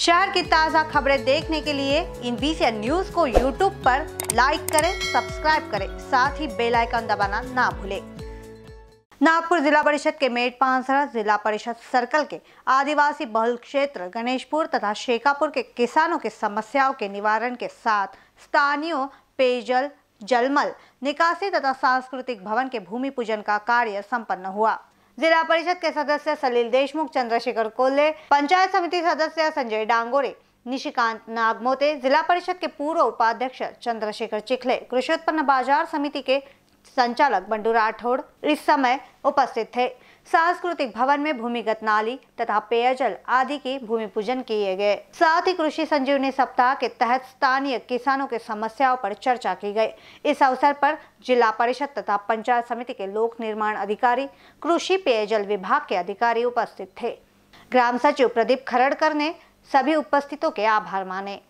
शहर की ताज़ा खबरें देखने के लिए इन बीसी न्यूज को यूट्यूब पर लाइक करें सब्सक्राइब करें साथ ही बेल आइकन दबाना ना भूलें नागपुर जिला परिषद के मेट पांसरा जिला परिषद सर्कल के आदिवासी बहुल क्षेत्र गणेशपुर तथा शेखापुर के किसानों के समस्याओं के निवारण के साथ स्थानीय पेयजल जलमल निकासी तथा सांस्कृतिक भवन के भूमि पूजन का कार्य सम्पन्न हुआ जिला परिषद के सदस्य सलील देशमुख चंद्रशेखर कोल्ले पंचायत समिति सदस्य संजय डांगोरे निशिकांत नागमोते जिला परिषद के पूर्व उपाध्यक्ष चंद्रशेखर चिखले कृषि उत्पन्न बाजार समिति के संचालक बंडू राठौड़ इस समय उपस्थित थे सांस्कृतिक भवन में भूमिगत नाली तथा पेयजल आदि की भूमि पूजन किए गए साथ ही कृषि संजीवनी सप्ताह के तहत स्थानीय किसानों के समस्याओं पर चर्चा की गई इस अवसर पर जिला परिषद तथा पंचायत समिति के लोक निर्माण अधिकारी कृषि पेयजल विभाग के अधिकारी उपस्थित थे ग्राम सचिव प्रदीप खरड़कर ने सभी उपस्थितों के आभार माने